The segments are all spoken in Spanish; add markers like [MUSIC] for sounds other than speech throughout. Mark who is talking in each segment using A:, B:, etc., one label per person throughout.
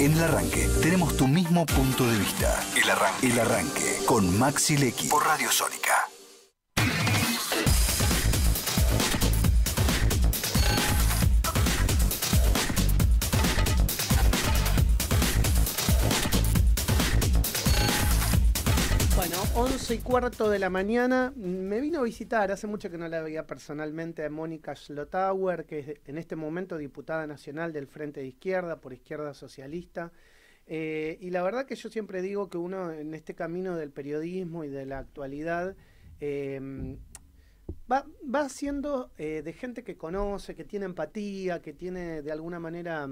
A: En el arranque tenemos tu mismo punto de vista. El arranque. El arranque con Maxi Lecky por Radio Sónica. soy y cuarto de la mañana. Me vino a visitar, hace mucho que no la veía personalmente, a Mónica Schlotauer, que es en este momento diputada nacional del Frente de Izquierda, por Izquierda Socialista. Eh, y la verdad que yo siempre digo que uno en este camino del periodismo y de la actualidad em, va, siendo eh, de gente que conoce, que tiene empatía, que tiene de alguna manera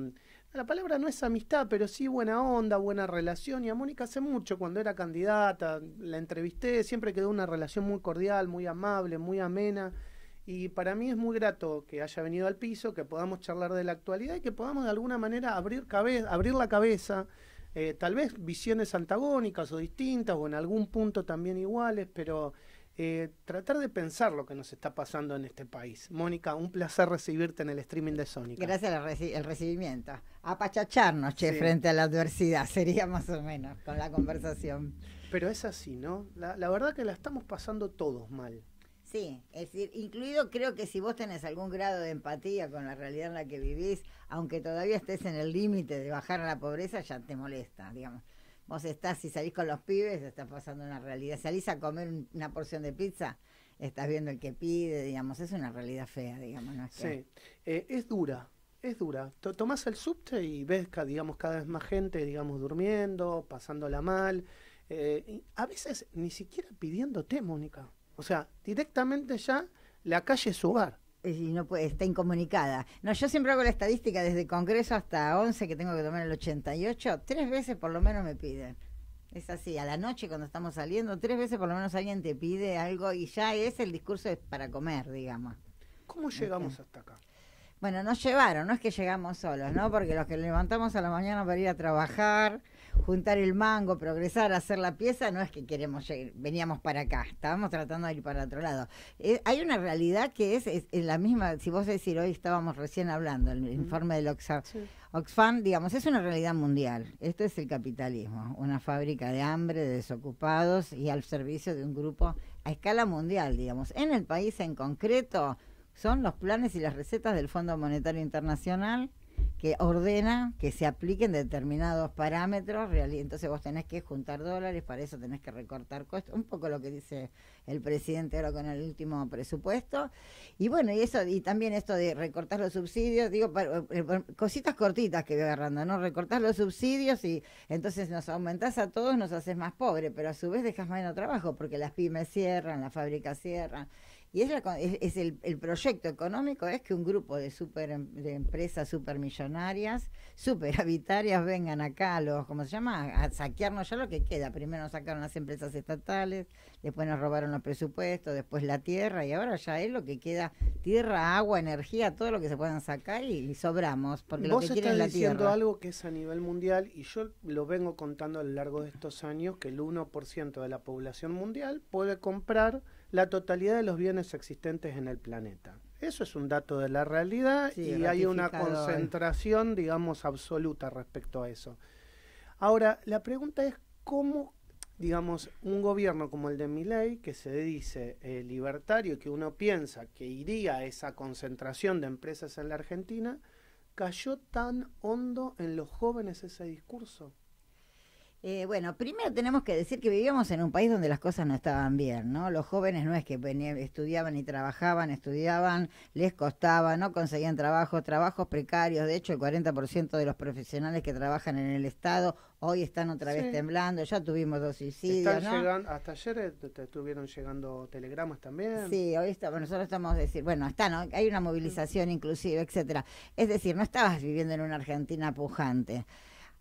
A: la palabra no es amistad, pero sí buena onda, buena relación. Y a Mónica hace mucho, cuando era candidata, la entrevisté, siempre quedó una relación muy cordial, muy amable, muy amena. Y para mí es muy grato que haya venido al piso, que podamos charlar de la actualidad y que podamos de alguna manera abrir, abrir la cabeza, eh, tal vez visiones antagónicas o distintas o en algún punto también iguales, pero eh, tratar de pensar lo que nos está pasando en este país. Mónica, un placer recibirte en el streaming de Sónica Gracias
B: al el recibimiento. Apachacharnos, che, frente a la adversidad, [LAUGHS] sería más o menos con la conversación. Pero es así, ¿no? La, la verdad que la estamos pasando todos mal. Sí, es decir, incluido creo que si vos tenés algún grado de empatía con la realidad en la que vivís, aunque todavía estés en el límite de bajar a la pobreza, ya te molesta, digamos. Vos estás, si salís con los pibes, está pasando una realidad. Salís a comer una porción de pizza, estás viendo el que pide, digamos, es una realidad fea, digamos, ¿no? Es sí, eh, es dura, es dura. tomás el subte y ves,
A: digamos, cada vez más gente, digamos, durmiendo, pasándola mal, eh, a veces
B: ni siquiera pidiéndote, Mónica. O sea, directamente ya la calle es su hogar y no puede, está incomunicada. No, yo siempre hago la estadística desde Congreso hasta 11 que tengo que tomar el 88, tres veces por lo menos me piden. Es así, a la noche cuando estamos saliendo, tres veces por lo menos alguien te pide algo y ya es el discurso es para comer, digamos.
A: ¿Cómo llegamos hasta acá?
B: Bueno, nos llevaron, no es que llegamos solos, ¿no? Porque los que levantamos a la mañana para ir a trabajar, juntar el mango, progresar, hacer la pieza, no es que queremos llegar, veníamos para acá, estábamos tratando de ir para otro lado. Eh, hay una realidad que es, la misma, si vos decís, hoy estábamos recién hablando, el informe del Oxfam, digamos, es una realidad mundial. Esto es el capitalismo, una fábrica de hambre, de desocupados y al servicio de un grupo a escala mundial, digamos. En el país en concreto son los planes y las recetas del Fondo Monetario Internacional que ordena que se apliquen determinados parámetros, entonces vos tenés que juntar dólares, para eso tenés que recortar costos, un poco lo que dice el presidente ahora con el último presupuesto, y bueno, y eso, y también esto de recortar los subsidios, digo, eh, eh, cositas cortitas que voy agarrando, ¿no? recortar los subsidios y entonces nos aumentás a todos, nos haces más pobres, pero a su vez dejas menos trabajo, porque las pymes cierran, las fábricas cierran, y es, el, proyecto económico, es que un grupo de, super, de empresas supermillonarias, superhabitarias, vengan acá los, ¿cómo se llama?, a saquearnos ya lo que queda. Primero nos sacaron las empresas estatales, después nos robaron los presupuestos, después la tierra, y ahora ya es lo que queda, tierra, agua, energía, todo lo que se puedan sacar y, sobramos, porque ¿Vos lo que quieren es la diciendo
A: algo que es a nivel mundial, y yo lo vengo contando a lo largo de estos años, que el 1% de la población mundial puede comprar la totalidad de los bienes existentes en el planeta. Eso es un dato de la realidad y hay una concentración, digamos, absoluta respecto a eso. Ahora, la pregunta es cómo, digamos, un gobierno como el de Miley, que se dice eh, libertario, que uno piensa que iría a esa concentración de empresas en la Argentina, cayó tan hondo en los jóvenes ese discurso.
B: Eh, bueno, primero tenemos que decir que vivíamos en un país donde las cosas no estaban bien, ¿no? Los jóvenes no es que estudiaban y trabajaban, estudiaban, les costaba, no conseguían trabajo, trabajos precarios. De hecho, el 40% de los profesionales que trabajan en el Estado hoy están otra vez temblando, ya tuvimos dos suicidios. ¿no? hasta ayer eh, estuvieron llegando telegramas también. Sí, hoy estamos, nosotros estamos decir, bueno, está, hay una movilización mm. inclusiva, etcétera. Es decir, no estabas viviendo en una Argentina pujante.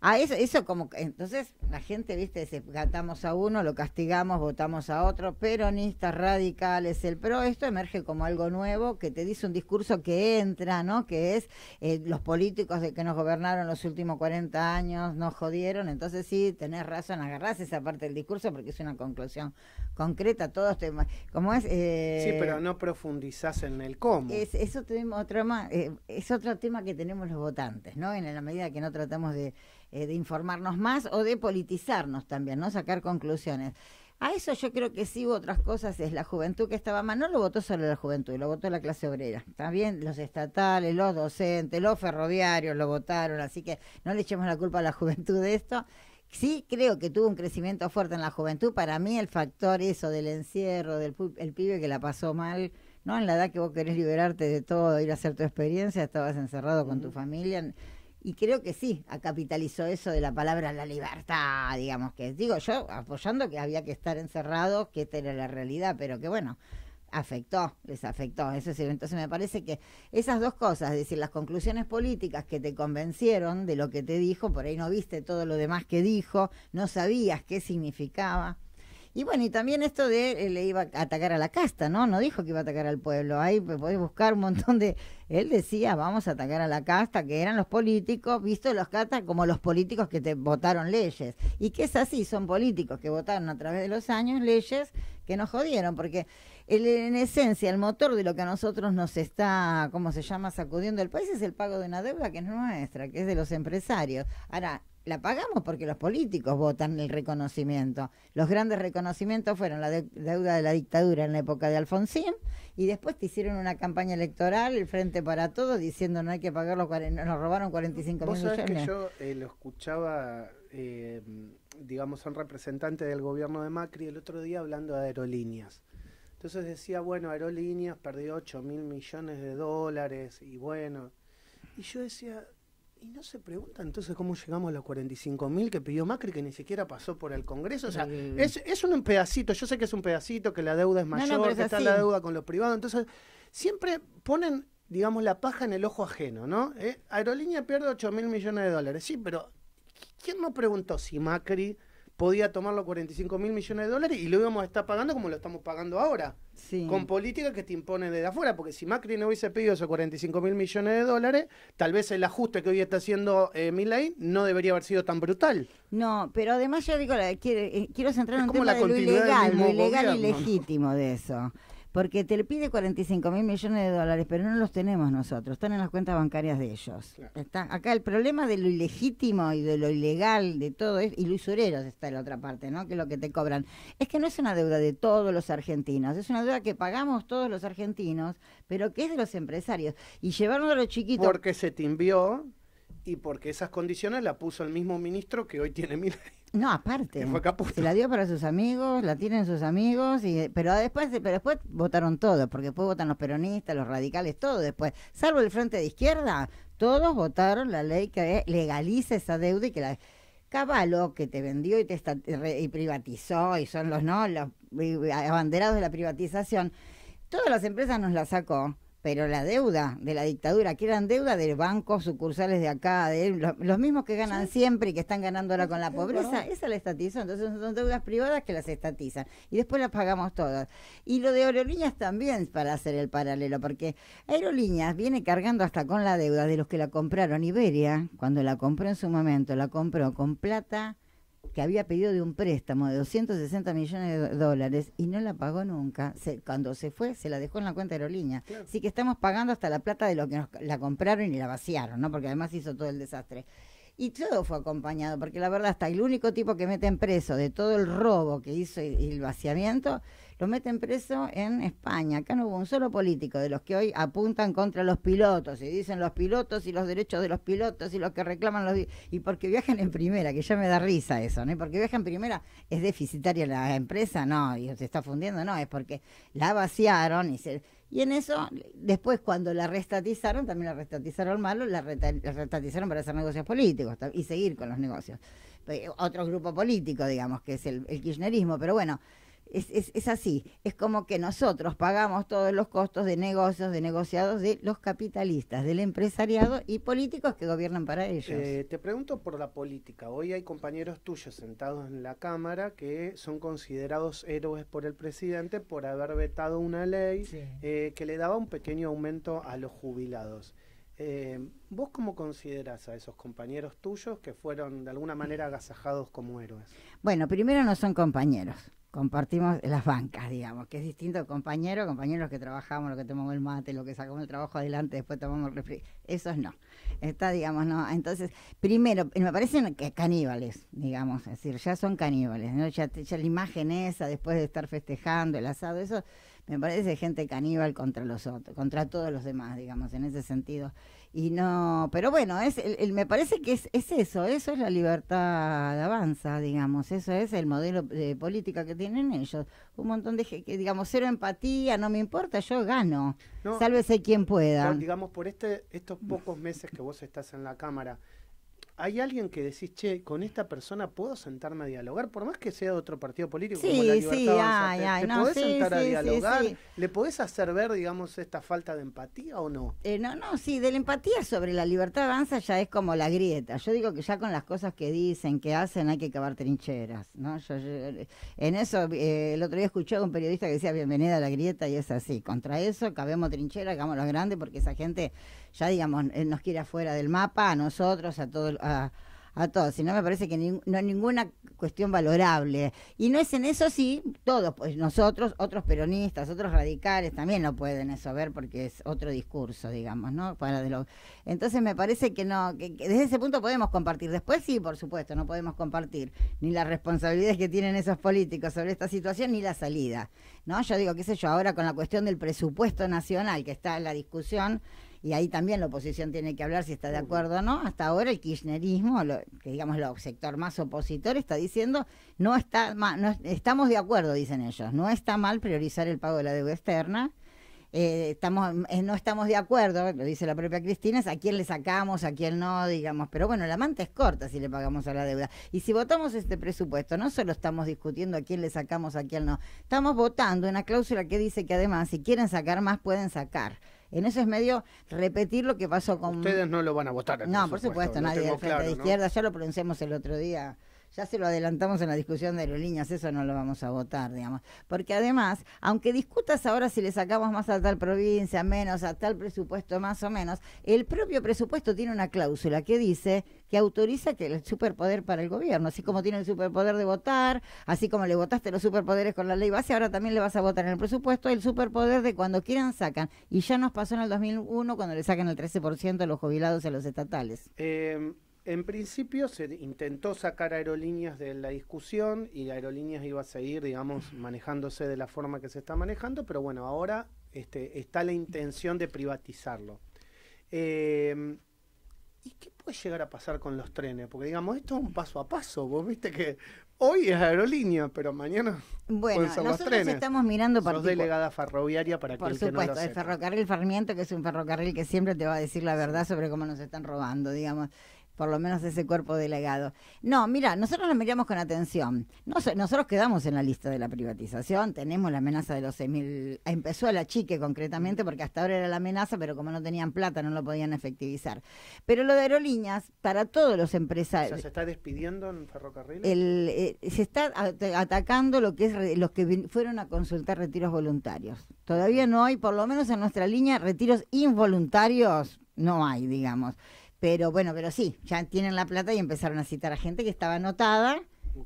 B: Ah, eso, eso como, entonces la gente, viste, se gatamos a uno, lo castigamos, votamos a otro, peronistas, radicales, el PRO, esto emerge como algo nuevo, que te dice un discurso que entra, ¿no? Que es eh, los políticos de que nos gobernaron los últimos 40 años, nos jodieron, entonces sí, tenés razón, agarrás esa parte del discurso porque es una conclusión concreta, todos temas, como es... Eh, sí, pero
A: no profundizás en el cómo.
B: eso tenemos otro eh, es otro tema que tenemos los votantes, ¿no? En la medida que no tratamos de eh, de informarnos más o de politizarnos también, ¿no? Sacar conclusiones. A eso yo creo que sí hubo otras cosas, es la juventud que estaba mal, no lo votó solo la juventud, lo votó la clase obrera, también los estatales, los docentes, los ferroviarios lo votaron, así que no le echemos la culpa a la juventud de esto. Sí creo que tuvo un crecimiento fuerte en la juventud, para mí el factor eso del encierro, del el pibe que la pasó mal, ¿no? En la edad que vos querés liberarte de todo, ir a hacer tu experiencia, estabas encerrado con tu familia, y creo que sí, capitalizó eso de la palabra la libertad, digamos que digo yo, apoyando que había que estar encerrado que esta era la realidad, pero que bueno, afectó, les afectó. Eso sí, entonces me parece que esas dos cosas, es decir, las conclusiones políticas que te convencieron de lo que te dijo, por ahí no viste todo lo demás que dijo, no sabías qué significaba. Y bueno, y también esto de él eh, le iba a atacar a la casta, ¿no? No dijo que iba a atacar al pueblo. Ahí podés buscar un montón de... Él decía, vamos a atacar a la casta, que eran los políticos, visto los castas como los políticos que te votaron leyes. Y que es así, son políticos que votaron a través de los años leyes que nos jodieron, porque el, en esencia el motor de lo que a nosotros nos está, ¿cómo se llama?, sacudiendo el país es el pago de una deuda que es nuestra, que es de los empresarios. Ahora, la pagamos porque los políticos votan el reconocimiento. Los grandes reconocimientos fueron la deuda de la dictadura en la época de Alfonsín y después te hicieron una campaña electoral, el Frente para Todos, diciendo no hay que pagar nos robaron 45 mil millones. que yo
A: eh, lo escuchaba, eh, digamos, a un representante del gobierno de Macri el otro día hablando de aerolíneas. Entonces decía, bueno, aerolíneas perdió 8 mil millones de dólares y bueno. Y yo decía, y no se pregunta entonces cómo llegamos a los 45 mil que pidió Macri, que ni siquiera pasó por el Congreso. O sea, es, es, un pedacito, yo sé que es un pedacito, que la deuda es mayor, que está la deuda con los privados. Entonces, siempre ponen, digamos, la paja en el ojo ajeno, ¿no? Eh, Aerolínea pierde 8 mil millones de dólares, sí, pero ¿quién no preguntó si Macri podía tomar los 45 mil millones de dólares y lo íbamos a estar pagando como lo estamos pagando ahora. Sí. Con políticas que te imponen desde afuera, porque si Macri no hubiese pedido esos 45 mil millones de dólares, tal vez el ajuste que hoy está haciendo eh, no debería haber sido tan
B: brutal. No, pero además yo digo, quiero, eh, quiero centrar en lo ilegal, lo ilegal y legítimo de eso porque te le pide 45 mil millones de dólares, pero no los tenemos nosotros, están en las cuentas bancarias de ellos. Está, acá el problema de lo ilegítimo y de lo ilegal de todo es, y Luis usureros está en la otra parte, ¿no? Que lo que te cobran. Es que no es una deuda de todos los argentinos, es una deuda que pagamos todos los argentinos, pero que es de los empresarios. Y llevarnos a los chiquitos. Porque se timbió y porque esas condiciones la
A: puso el mismo ministro que hoy tiene mil
B: No, [LAUGHS] aparte. se la dio para sus amigos, la tienen sus amigos, y, eh, pero después eh, pero después votaron todos, porque después votan los peronistas, los radicales, todo después. Salvo el frente de izquierda, todos votaron la ley que legaliza esa deuda y que la... Caballo que te vendió y te y privatizó y son los no los abanderados de la privatización todas las empresas nos la sacó pero la deuda de la dictadura, que eran deuda de bancos, sucursales de acá, de los, mismos que ganan siempre y que están ganando ahora con la pobreza, esa la estatizó. Entonces son deudas privadas que las estatizan y después las pagamos todas. Y lo de aerolíneas también, para hacer el paralelo, porque aerolíneas viene cargando hasta con la deuda de los que la compraron. Iberia, cuando la compró en su momento, la compró con plata que había pedido de un préstamo de 260 millones de dólares y no la pagó nunca. cuando se fue, se la dejó en la cuenta de aerolínea. Así que estamos pagando hasta la plata de lo que nos, la compraron y la vaciaron, ¿no? Porque además hizo todo el desastre. Y todo fue acompañado, porque la verdad, hasta el único tipo que mete en preso de todo el robo que hizo y el vaciamiento lo meten preso en España. Acá no hubo un solo político de los que hoy apuntan contra los pilotos y dicen los pilotos y los derechos de los pilotos y los que reclaman los... Y porque viajan en primera, que ya me da risa eso, ¿no? porque viajan en primera, ¿es deficitaria la empresa? No, y se está fundiendo, no, es porque la vaciaron y Y en eso, después cuando la restatizaron, también la restatizaron malo, la, restatizaron para hacer negocios políticos y seguir con los negocios. Otro grupo político, digamos, que es el kirchnerismo, pero bueno, es, así, es como que nosotros pagamos todos los costos de negocios, de negociados de los capitalistas, del empresariado y políticos que gobiernan para ellos. Eh,
A: te pregunto por la política. Hoy hay compañeros tuyos sentados en la Cámara que son considerados héroes por el presidente por haber vetado una ley eh, que le daba un pequeño aumento a los jubilados. Eh, ¿Vos cómo consideras a esos compañeros tuyos que
B: fueron de alguna manera agasajados como héroes? Bueno, primero no son compañeros compartimos las bancas, digamos, que es distinto compañeros, compañeros que trabajamos, los que tomamos el mate, los que sacamos el trabajo adelante, después tomamos el refri, esos no. Está, digamos, no. Entonces, primero, me parecen que caníbales, digamos, es decir, ya son caníbales, Ya, ya la imagen esa, después de estar festejando el asado, eso me parece gente caníbal contra los otros, contra todos los demás, digamos, en ese sentido. Y no, pero bueno, es, el, me parece que es, es, eso, eso es la libertad de avanza, digamos, eso es el modelo de política que tienen ellos. Un montón de, que, digamos, cero empatía, no me importa, yo gano, sálvese quien pueda.
A: digamos, por este, estos pocos meses que vos estás en la Cámara, hay alguien que decís, che, con esta persona puedo sentarme a dialogar, por más que sea de otro partido político como la podés sentar ¿Le podés hacer ver, digamos, esta falta de empatía o no?
B: Eh, no, no, sí, de la empatía sobre la Libertad Avanza ya es como la grieta. Yo digo que ya con las cosas que dicen, que hacen, hay que cavar trincheras, ¿no? en eso, eh, el otro día escuché a un periodista que decía, bienvenida a la grieta, y es así, contra eso, cavemos trincheras, hagamos los grandes, porque esa gente ya digamos, eh, nos quiere afuera del mapa, a nosotros, a todos a, a todos, no me parece que no hay ninguna cuestión valorable. Y no es en eso sí, todos, pues nosotros, otros peronistas, otros radicales también lo pueden eso ver porque es otro discurso, digamos, ¿no? Para de lo... Entonces me parece que no, que, desde ese punto podemos compartir. Después sí, por supuesto, no podemos compartir ni las responsabilidades que tienen esos políticos sobre esta situación ni la salida, ¿no? Yo digo, qué sé yo, ahora con la cuestión del presupuesto nacional que está en la discusión, y ahí también la oposición tiene que hablar si está de acuerdo o no. Hasta ahora el kirchnerismo, que digamos el sector más opositor, está diciendo no está no, estamos de acuerdo, dicen ellos, no está mal priorizar el pago de la deuda externa. Eh, estamos, eh, no estamos de acuerdo, lo dice la propia Cristina, es a quién le sacamos, a quién no, digamos, pero bueno, la manta es corta si le pagamos a la deuda. Y si votamos este presupuesto, no solo estamos discutiendo a quién le sacamos, a quién no, estamos votando una cláusula que dice que además, si quieren sacar más, pueden sacar en es medio repetir lo que pasó con... Ustedes
A: no lo van a votar. No, por supuesto, nadie de izquierda,
B: ya lo pronunciamos el otro día ya se lo adelantamos en la discusión de aerolíneas, eso no lo vamos a votar, digamos. Porque además, aunque discutas ahora si le sacamos más a tal provincia, menos a tal presupuesto, más o menos, el propio presupuesto tiene una cláusula que dice que autoriza que el superpoder para el gobierno, así como tiene el superpoder de votar, así como le votaste los superpoderes con la ley base, ahora también le vas a votar en el presupuesto el superpoder de cuando quieran sacan. Y ya nos pasó en el 2001 cuando le sacan el 13% a los jubilados y a los estatales.
A: Eh, en principio se intentó sacar aerolíneas de la discusión y aerolíneas iba a seguir, digamos, manejándose de la forma que se está manejando, pero bueno, ahora este, está la intención de privatizarlo. Em, ¿Y qué puede llegar a pasar con los trenes? Porque digamos, esto es un paso a paso. Vos viste que hoy es aerolínea, pero mañana. Bueno, nosotros los trenes. estamos mirando por. delegada ferroviaria para por supuesto, que no lo el
B: ferrocarril farmiento, que es un ferrocarril que siempre te va a decir la verdad sobre cómo nos están robando, digamos por lo menos ese cuerpo delegado. No, mira, nosotros lo miramos con atención. nosotros quedamos en la lista de la privatización, tenemos la amenaza de los 6.000, empezó a la chique concretamente, porque hasta ahora era la amenaza, pero como no tenían plata no lo podían efectivizar. Pero lo de aerolíneas, para todos los empresarios... ¿Se
A: está despidiendo en ferrocarriles?
B: Eh, se está atacando lo que es los que fueron a consultar retiros voluntarios. Todavía no hay, por lo menos en nuestra línea, retiros involuntarios no hay, digamos. Pero bueno, pero sí, ya tienen la plata y empezaron a citar a gente que estaba anotada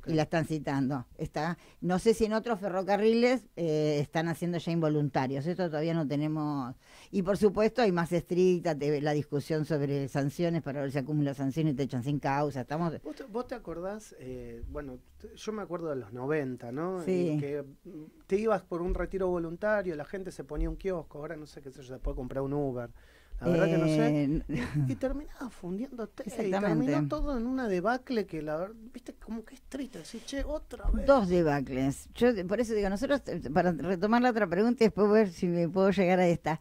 B: y la están citando. Está, no sé si en otros ferrocarriles eh, están haciendo ya involuntarios, esto todavía no tenemos. Y por supuesto hay más estricta la discusión sobre sanciones para ver si acumula sanciones y te echan sin causa. Estamos... ¿Vos,
A: te, vos acordás? Eh, bueno, yo me acuerdo de los 90, ¿no? Sí. que mm, te ibas por un retiro voluntario, la gente se ponía un kiosco, ahora no sé qué sé yo, se puede comprar un Uber. La verdad que no sé. Eh, y, [LAUGHS] terminaba fundiendo Exactamente. Y terminó todo en una debacle que la verdad, viste, como que es triste.
B: Dos debacles. Yo por eso digo, nosotros, eh, para retomar la otra pregunta y después ver si me puedo llegar a esta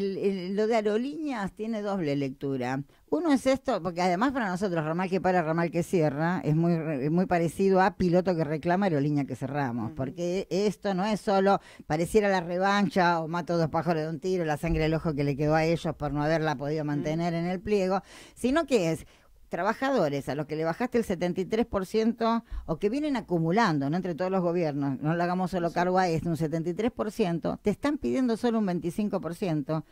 B: lo de Aerolíneas tiene doble lectura. Uno es esto, porque además para nosotros, ramal que para, ramal que cierra, es muy, muy parecido a piloto que reclama, aerolínea que cerramos, porque esto no es solo pareciera la revancha o mato dos pájaros de un tiro, la sangre del ojo que le quedó a ellos por no haberla podido mantener en el pliego, sino que es trabajadores a los que le bajaste el 73% o que vienen acumulando, no entre todos los gobiernos, no le hagamos solo cargo a este, un 73%, te están pidiendo solo un 25%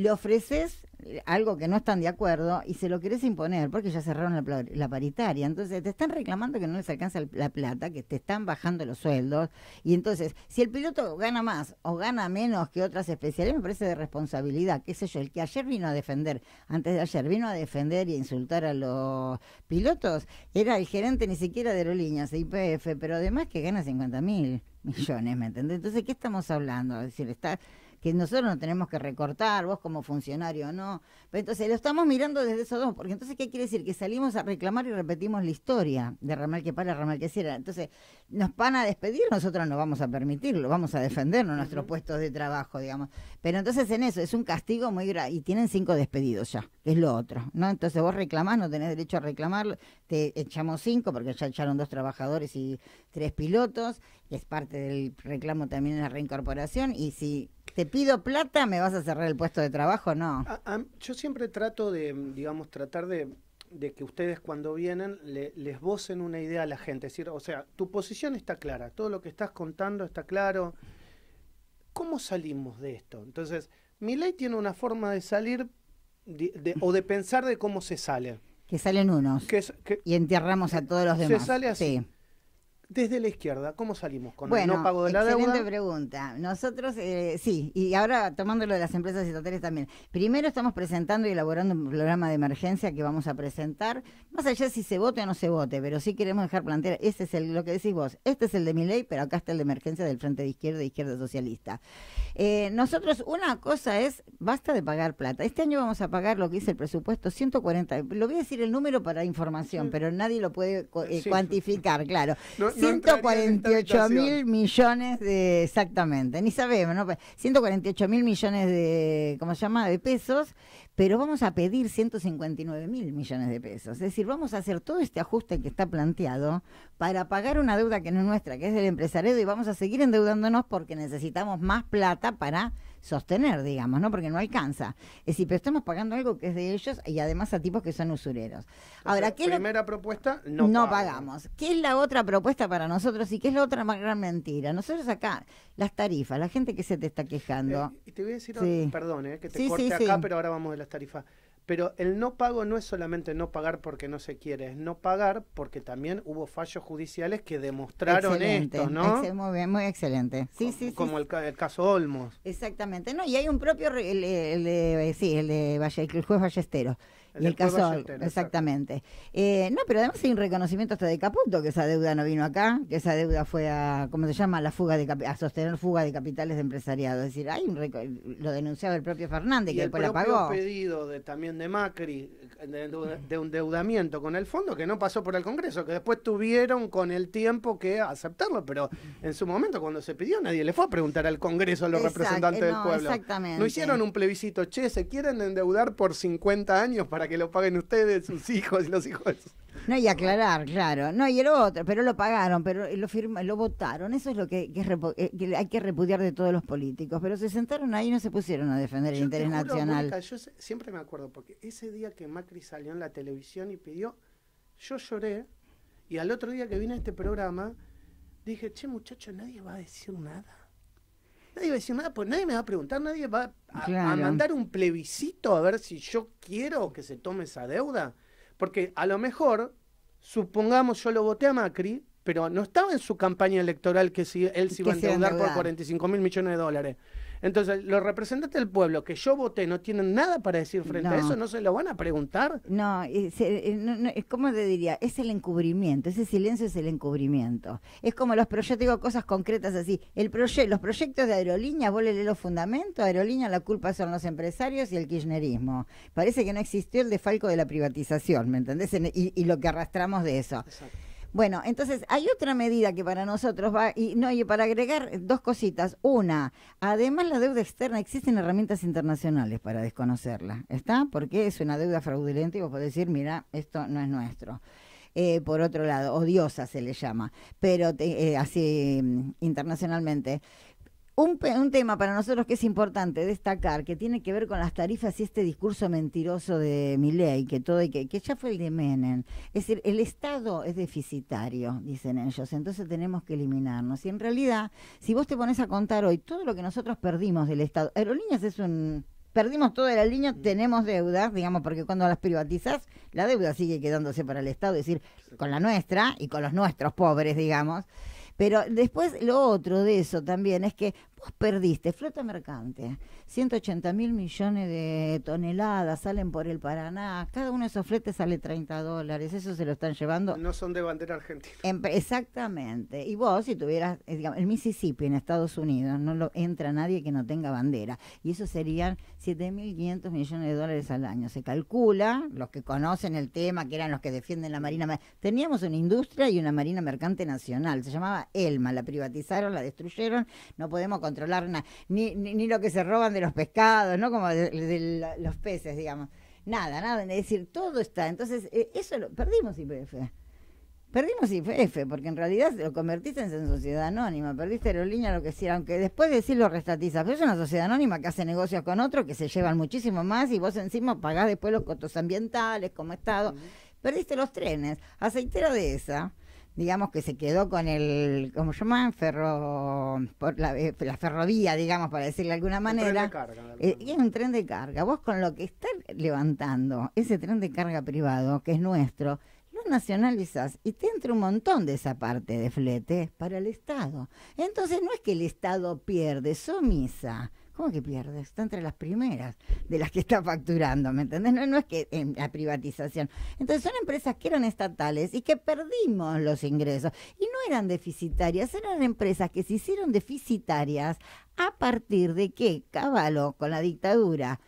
B: le ofreces eh, algo que no están de acuerdo y se lo querés imponer porque ya cerraron la, paritaria. Entonces te están reclamando que no les alcanza la plata, que te están bajando los sueldos. Y entonces, si el piloto gana más o gana menos que otras especialidades, me parece de responsabilidad, qué sé yo, el que ayer vino a defender, antes de ayer vino a defender y insultar a los pilotos, era el gerente ni siquiera de aerolíneas, de IPF, pero además que gana 50 mil millones, ¿me entendés? Entonces, ¿qué estamos hablando? Es decir, está que nosotros no tenemos que recortar, vos como funcionario no. Pero entonces lo estamos mirando desde esos dos, porque entonces, ¿qué quiere decir? Que salimos a reclamar y repetimos la historia de ramal que para, ramal que cierra. Entonces, nos van a despedir, nosotros no vamos a permitirlo, vamos a defendernos nuestros puestos de trabajo, digamos. Pero entonces en eso, es un castigo muy grave, y tienen cinco despedidos ya, que es lo otro, ¿no? Entonces vos reclamás, no tenés derecho a reclamar, te echamos cinco, porque ya echaron dos trabajadores y tres pilotos, que es parte del reclamo también en la reincorporación, y si te pido plata, me vas a cerrar el puesto de trabajo, no.
A: yo siempre trato de, digamos, tratar de, que ustedes cuando vienen les vocen una idea a la gente. Es decir, o sea, tu posición está clara, todo lo que estás contando está claro. ¿Cómo salimos de esto? Entonces, mi ley tiene una forma de salir o de pensar de cómo se sale.
B: Que salen unos. y enterramos a todos los demás. Se sale así.
A: Desde la izquierda, ¿cómo salimos con el no pago de la deuda? Excelente
B: pregunta. Nosotros, eh, sí, y ahora tomando lo de las empresas estatales también. Primero estamos presentando y elaborando un programa de emergencia que vamos a presentar, más allá de si se vote o no se vote, pero sí queremos dejar plantear, Este es el, lo que decís vos, este es el de mi ley, pero acá está el de emergencia del Frente de Izquierda e Izquierda Socialista. Eh, nosotros, una cosa es, basta de pagar plata. Este año vamos a pagar lo que dice el presupuesto, 140, lo voy a decir el número para información, pero nadie lo puede eh, cuantificar, claro. 148 mil millones de, exactamente, ni sabemos, ¿no? 148 mil millones de, ¿cómo se llama?, de pesos, pero vamos a pedir 159 mil millones de pesos. Es decir, vamos a hacer todo este ajuste que está planteado para pagar una deuda que no es nuestra, que es del empresariado, y vamos a seguir endeudándonos porque necesitamos más plata para sostener, digamos, ¿no? Porque no alcanza. Es eh, decir, pero estamos pagando algo que es de ellos y además a tipos que son usureros. Ahora, ¿qué primera
A: propuesta? No, pagamos.
B: ¿Qué es la otra propuesta para nosotros y qué es la otra más gran mentira? Nosotros acá, las tarifas, la gente que se te está quejando. Eh, y
A: te voy a decir, perdón, eh, que te corte acá, pero ahora vamos de las tarifas. Pero el no pago no es solamente no pagar porque no se quiere, es no pagar porque también hubo fallos judiciales que demostraron esto, ¿no?
B: muy muy excelente. Sí, como, sí. Como
A: El, caso Olmos.
B: Exactamente, ¿no? Y hay un propio, el, el, sí, el de Valle, el juez Ballesteros el, el caso, exactamente. Eh, no, pero además hay un reconocimiento hasta de Caputo, que esa deuda no vino acá, que esa deuda fue a, ¿cómo se llama? La fuga de a sostener fuga de capitales de empresariado. Es decir, hay lo denunciaba el propio Fernández, que después la pagó.
A: pedido también de Macri de, un endeudamiento con el fondo que no pasó por el Congreso, que después tuvieron con el tiempo que aceptarlo, pero en su momento cuando se pidió nadie le fue a preguntar al Congreso a los representantes del pueblo. Exactamente. No hicieron un plebiscito, che, se quieren endeudar por 50 años para que lo paguen ustedes, sus hijos y los hijos
B: No, y aclarar, claro. No, y el otro, pero lo pagaron, pero lo firma, lo votaron. Eso es lo que, eh, hay que repudiar de todos los políticos. Pero se sentaron ahí y no se pusieron a defender el interés nacional.
A: yo siempre me acuerdo, porque ese día que Macri salió en la televisión y pidió, yo lloré, y al otro día que vine a este programa, dije, che, muchacho, nadie va a decir nada nadie nada, pues nadie me va a preguntar, nadie va a, mandar un plebiscito a ver si yo quiero que se tome esa deuda. Porque a lo mejor, supongamos yo lo voté a Macri, pero no estaba en su campaña electoral que si él se iba a endeudar por 45 mil millones de dólares. Entonces, los representantes del pueblo que yo voté no tienen nada para decir frente a eso, no
B: se lo van a preguntar. Eh, no, es, como te diría? Es el encubrimiento, ese silencio es el encubrimiento. Es como los proyectos, digo cosas concretas así, el los proyectos de Aerolínea, vos le lees los fundamentos, aerolínea la culpa son los empresarios y el kirchnerismo. Parece que no existió el defalco de la privatización, ¿me entendés? Y, y lo que arrastramos de eso. Exacto. Bueno, entonces hay otra medida que para nosotros va, y no, y para agregar dos cositas. Una, además la deuda externa, existen herramientas internacionales para desconocerla, ¿está? Porque es una deuda fraudulenta y vos podés decir, mira, esto no es nuestro. Eh, por otro lado, odiosa se le llama, pero eh, así mm, internacionalmente. Un, tema para nosotros que es importante destacar, que tiene que ver con las tarifas y este discurso mentiroso de Milei, que todo y que, ya fue el de Menem. Es decir, el Estado es deficitario, dicen ellos, entonces tenemos que eliminarnos. Y en realidad, si vos te pones a contar hoy todo lo que nosotros perdimos del Estado, Aerolíneas es un perdimos toda la línea, mm. tenemos deudas, digamos, porque cuando las privatizas, la deuda sigue quedándose para el Estado, es decir, con la nuestra y con los nuestros pobres, digamos. Pero después lo otro de eso también es que Vos perdiste flota mercante, 180 mil millones de toneladas salen por el Paraná, cada uno de esos fletes sale 30 dólares, eso se lo están llevando. No
A: son de bandera argentina.
B: exactamente, y vos si tuvieras, eh, digamos, el Mississippi en Estados Unidos, no lo entra nadie que no tenga bandera, y eso serían 7.500 millones de dólares al año, se calcula, los que conocen el tema, que eran los que defienden la Marina, teníamos una industria y una Marina Mercante Nacional, se llamaba ELMA, la privatizaron, la destruyeron, no podemos controlar nada, ni, ni, lo que se roban de los pescados, ¿no? Como de, los peces, digamos. Nada, nada, es decir, todo está. Entonces, eh, eso lo perdimos IPF. Perdimos IPF, porque en realidad lo convertiste en sociedad anónima, perdiste aerolínea, lo que sea, aunque después de decirlo lo restatizas, pero es una sociedad anónima que hace negocios con otros, que se llevan muchísimo más y vos encima pagás después los costos ambientales como Estado. Perdiste los trenes. Aceitera de esa, digamos que se quedó con el, ¿cómo se llama? Ferro, por la, eh, ferrovía, digamos, para decirle de alguna manera. Eh, y es un tren de carga. Vos con lo que estás levantando, ese tren de carga privado, que es nuestro, lo nacionalizas y te entra un montón de esa parte de flete para el Estado. Entonces no es que el Estado pierde, misa ¿Cómo que pierde? Está entre las primeras de las que está facturando, ¿me entendés? No, es que en la privatización. Entonces son empresas que eran estatales y que perdimos los ingresos. Y no eran deficitarias, eran empresas que se hicieron deficitarias a partir de que Caballo, con la dictadura,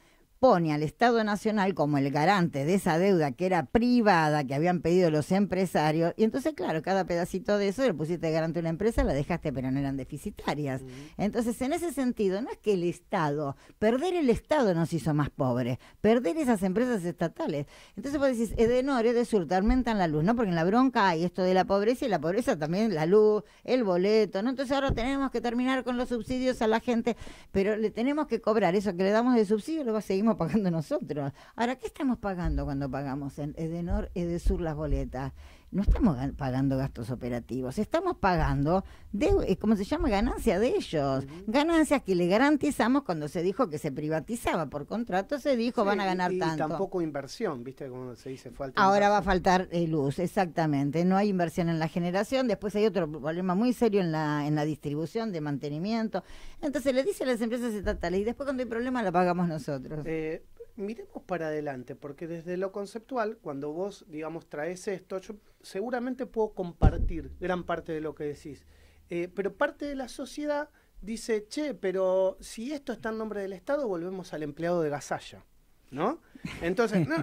B: pone al Estado Nacional como el garante de esa deuda que era privada, que habían pedido los empresarios, y entonces, claro, cada pedacito de eso le pusiste de garante a una empresa, la dejaste, pero no eran deficitarias. Entonces, en ese sentido, no es que el Estado, perder el Estado nos hizo más pobres, perder esas empresas estatales. Entonces vos decís, Edenor, Edesur, te aumentan la luz, ¿no? Porque en la bronca hay esto de la pobreza y la pobreza también, la luz, el boleto, ¿no? Entonces ahora tenemos que terminar con los subsidios a la gente, pero le tenemos que cobrar eso que le damos de subsidio, lo seguimos pagando nosotros. Ahora, ¿qué estamos pagando cuando pagamos en Edenor, sur las boletas? no estamos pagando gastos operativos, estamos pagando, de, eh, ¿cómo se llama? Ganancia de ellos. Ganancias que le garantizamos cuando se dijo que se privatizaba por contrato, se dijo van a ganar y tanto. tampoco
A: inversión, ¿viste? Como se dice, falta. Ahora va a
B: faltar eh, luz, exactamente. No hay inversión en la generación. Después hay otro problema muy serio en la, en la distribución de mantenimiento. Entonces le dice a las empresas estatales y después cuando hay problema la pagamos nosotros. Eh, miremos
A: para adelante, porque desde lo conceptual, cuando vos, digamos, traes esto, yo seguramente puedo compartir gran parte de lo que decís, eh, pero parte de la sociedad dice, che, pero si esto está en nombre del Estado, volvemos al empleado de Gasalla, ¿no? Entonces, no,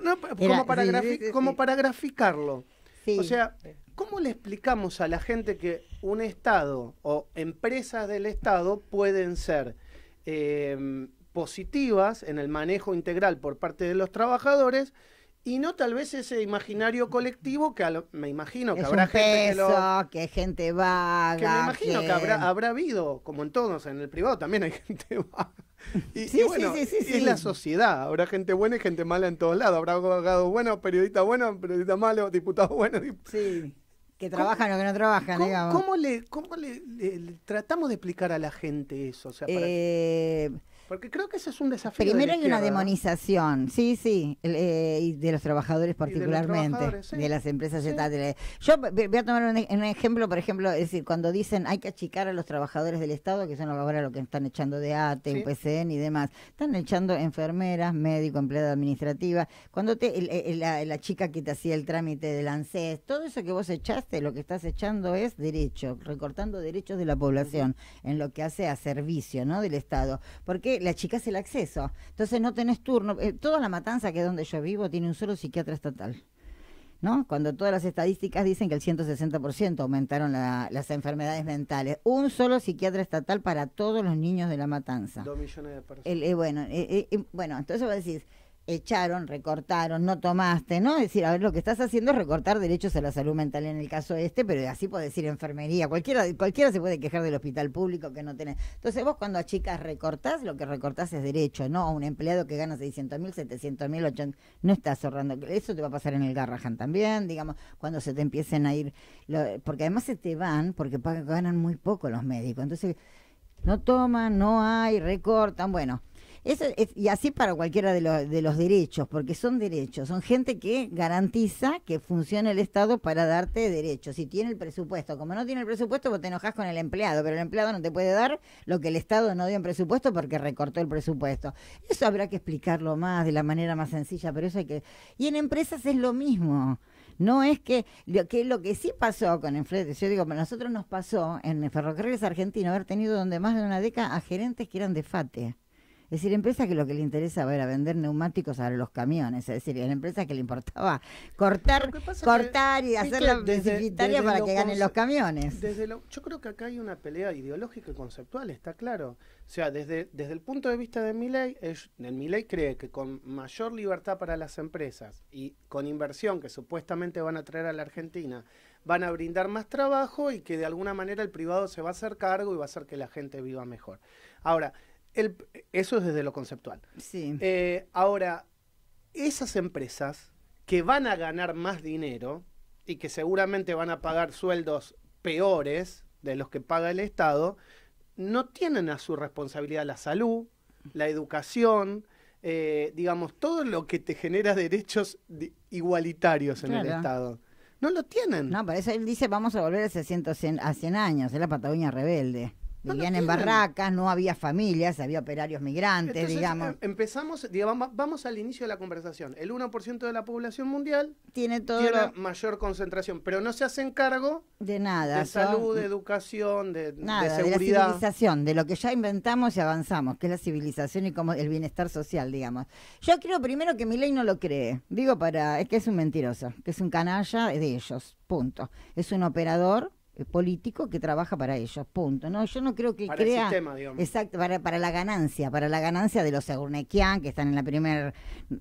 A: como, para graficarlo. O sea, ¿cómo le explicamos a la gente que un Estado o empresas del Estado pueden ser... Eh, positivas en el manejo integral por parte de los trabajadores y no tal vez ese imaginario colectivo que me imagino que habrá gente
B: que, gente vaga. Que me imagino que, habrá,
A: habrá, habido, como en todos, en el privado también hay [LAUGHS] gente vaga. Y, sí, y sí, sí, es la sociedad, habrá gente buena y gente mala en todos lados, habrá abogados buenos, periodistas buenos, periodistas malos, diputados buenos. Sí, que
B: trabajan o que no trabajan, ¿cómo,
A: le, tratamos de explicar a la gente eso? sea, para... Eh, porque creo que ese es un desafío. Primero hay una
B: demonización, sí, sí, eh, de los trabajadores particularmente, de, las empresas estatales. Yo voy a tomar e, un, ejemplo, por ejemplo, es decir, cuando dicen hay que achicar a los trabajadores del Estado, que son ahora lo que están echando de ATE, sí. PCN y demás, están echando enfermeras, médicos, empleada administrativa. Cuando te, la, chica que te hacía el trámite del ANSES, todo eso que vos echaste, lo que estás echando es derecho, recortando derechos de la población en lo que hace a servicio ¿no? del Estado. Porque la chica es el acceso. Entonces no tenés turno. Eh, toda la matanza que es donde yo vivo tiene un solo psiquiatra estatal. ¿No? Cuando todas las estadísticas dicen que el 160% aumentaron las enfermedades mentales. Un solo psiquiatra estatal para todos los niños de la matanza. Dos millones de personas. Eh, bueno, eh, bueno, entonces vos decís, echaron, recortaron, no tomaste, ¿no? Es decir, a ver, lo que estás haciendo es recortar derechos a la salud mental en el caso este, pero así puedo decir enfermería, cualquiera, cualquiera se puede quejar del hospital público que no tiene. Entonces vos cuando a chicas recortás, lo que recortás es derecho, ¿no? A un empleado que gana 600 mil, 700 mil, 80 no estás ahorrando. Eso te va a pasar en el Garrahan también, digamos, cuando se te empiecen a ir, porque además se te van, porque ganan muy poco los médicos. Entonces, no toman, no hay, recortan, bueno y así para cualquiera de, los derechos, porque son derechos, son gente que garantiza que funcione el Estado para darte derechos. Si tiene el presupuesto, como no tiene el presupuesto, vos te enojas con el empleado, pero el empleado no te puede dar lo que el Estado no dio en presupuesto porque recortó el presupuesto. Eso habrá que explicarlo más, de la manera más sencilla, pero eso hay que... Y en empresas es lo mismo. No es que lo que, sí pasó con enfrente, yo digo, nosotros nos pasó en Ferrocarriles Argentino haber tenido donde más de una década a gerentes que eran de FATE. Es decir, empresas que lo que le interesa era vender neumáticos a los camiones, es decir, la empresa que le importaba cortar, cortar y y la para que ganen los camiones. Desde
A: yo creo que acá hay una pelea ideológica y conceptual, está claro. O sea, desde, desde el punto de vista de Milley, el Milley cree que con mayor libertad para las empresas y con inversión que supuestamente van a traer a la Argentina, van a brindar más trabajo y que de alguna manera el privado se va a hacer cargo y va a hacer que la gente viva mejor. Ahora, eso es desde lo conceptual. Sí. Eh, ahora, esas empresas que van a ganar más dinero y que seguramente van a pagar sueldos peores de los que paga el Estado, no tienen a su responsabilidad la salud, la educación, eh, digamos, todo lo que te genera derechos igualitarios en el Estado.
B: No lo tienen. No, para eso él dice, vamos a volver a 100, a 100 años, es la Patagonia rebelde. Vivían en barracas, no había familias, había operarios migrantes, em, digamos.
A: Empezamos, digamos, vamos al inicio de la conversación. El 1% de la población mundial tiene, todo mayor concentración, pero no se hacen cargo
B: de nada. De salud, de
A: educación, de, de seguridad. De la
B: civilización, de lo que ya inventamos y avanzamos, que es la civilización y como el bienestar social, digamos. Yo creo primero que mi ley no lo cree. Digo para, es que es un mentiroso, que es un canalla de ellos, punto. Es un operador eh, político que trabaja para ellos, punto. No, yo no creo que para crea el sistema, digamos. exacto para, para la ganancia, para la ganancia de los Segurnequian que están en la primer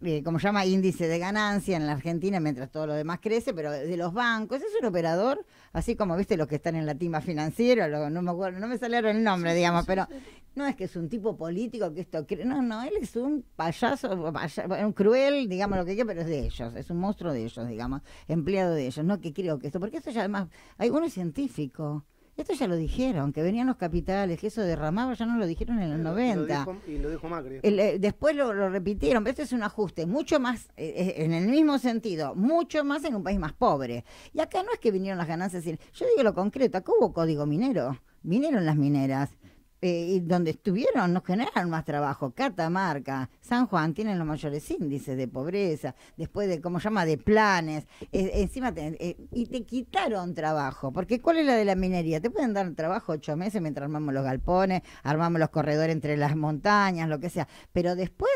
B: eh, como se llama índice de ganancia en la Argentina mientras todo lo demás crece, pero de los bancos es un operador así como viste los que están en la tima financiera, no me acuerdo, no me salieron el nombre, digamos, pero no es que es un tipo político que esto cree, no, no, él es un payaso, un cruel, digamos lo que quiera, pero es de ellos, es un monstruo de ellos, digamos, empleado de ellos, no que creo que esto, porque eso ya además, hay uno es científico. Esto ya lo dijeron, que venían los capitales, que eso derramaba, ya no lo dijeron en los 90.
A: y lo dijo Macri. El, eh,
B: después lo, repitieron, pero este es un ajuste mucho más, eh, eh, en el mismo sentido, mucho más en un país más pobre. Y acá no es que vinieron las ganancias. Yo digo lo concreto, acá hubo código minero, vinieron las mineras eh, donde estuvieron nos generaron más trabajo. Catamarca, San Juan tienen los mayores índices de pobreza, después de, ¿cómo llama?, de planes. Eh, encima, eh, y te quitaron trabajo, porque ¿cuál es la de la minería? Te pueden dar trabajo ocho meses mientras armamos los galpones, armamos los corredores entre las montañas, lo que sea, pero después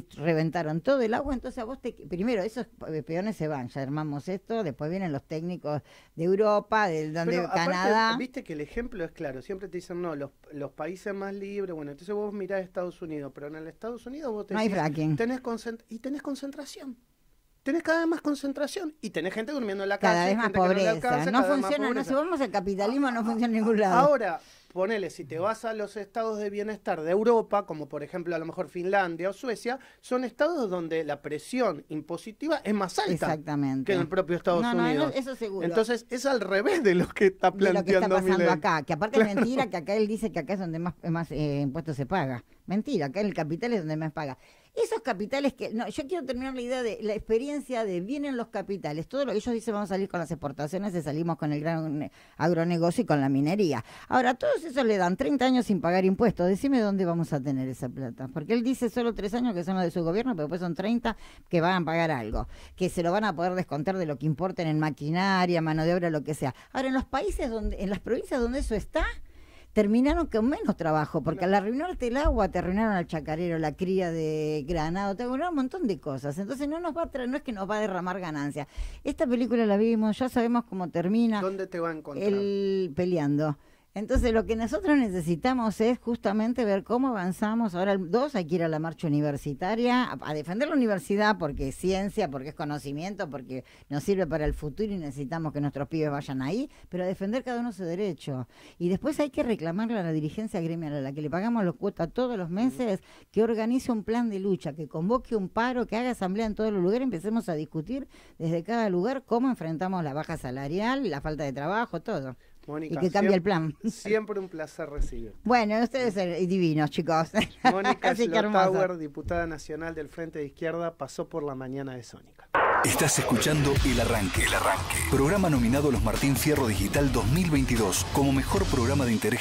B: te reventaron todo el agua, entonces a vos te... Primero, esos peones se van, ya armamos esto, después vienen los técnicos de Europa, del donde Canadá...
A: Viste que el ejemplo es claro, siempre te dicen, no, los, países más libres, bueno, entonces vos mirás Estados Unidos, pero en el Estados Unidos vos tenés, y tenés concentración
B: tenés cada vez más concentración y
A: tenés gente durmiendo en la calle. Cada vez más pobreza. No, no funciona, no, si
B: vamos al capitalismo no ah, funciona en ningún lado. Ahora,
A: ponele, si te vas a los estados de bienestar de Europa, como por ejemplo a lo mejor Finlandia o Suecia, son estados donde la presión impositiva es más alta que en el propio Estados Unidos. No, eso seguro. Entonces es al revés de lo que está planteando de lo que está pasando acá,
B: que aparte es mentira que acá él dice que acá es donde más, eh, impuestos se paga. Mentira, acá el capital es donde más paga. Esos capitales que. No, yo quiero terminar la idea de la experiencia de vienen los capitales. Todo lo que ellos dicen, vamos a salir con las exportaciones, y salimos con el gran agronegocio y con la minería. Ahora, todos esos le dan 30 años sin pagar impuestos. Decime dónde vamos a tener esa plata. Porque él dice solo tres años que son los de su gobierno, pero después son 30 que van a pagar algo. Que se lo van a poder descontar de lo que importen en maquinaria, mano de obra, lo que sea. Ahora, en los países donde. En las provincias donde eso está terminaron con menos trabajo, porque al arruinarte el agua te arruinaron al chacarero, la cría de granado, te arruinaron un montón de cosas. Entonces no nos va a no es que nos va a derramar ganancia. Esta película la vimos, ya sabemos cómo termina. ¿Dónde te va a encontrar? El peleando. Entonces lo que nosotros necesitamos es justamente ver cómo avanzamos. Ahora dos hay que ir a la marcha universitaria, a, defender la universidad porque es ciencia, porque es conocimiento, porque nos sirve para el futuro y necesitamos que nuestros pibes vayan ahí, pero a defender cada uno su derecho. Y después hay que reclamarle a la dirigencia gremial, a la que le pagamos los cuotas todos los meses, que organice un plan de lucha, que convoque un paro, que haga asamblea en todos los lugares, empecemos a discutir desde cada lugar cómo enfrentamos la baja salarial, la falta de trabajo, todo. Mónica, y que cambie el plan. Siempre
A: un placer recibir.
B: Bueno, ustedes son divinos, chicos. [LAUGHS] Mónica Schlottauer,
A: diputada nacional del Frente de Izquierda, pasó por la mañana de Sónica. Estás escuchando El Arranque, El Arranque. Programa nominado a los Martín Fierro Digital 2022 como mejor programa de interés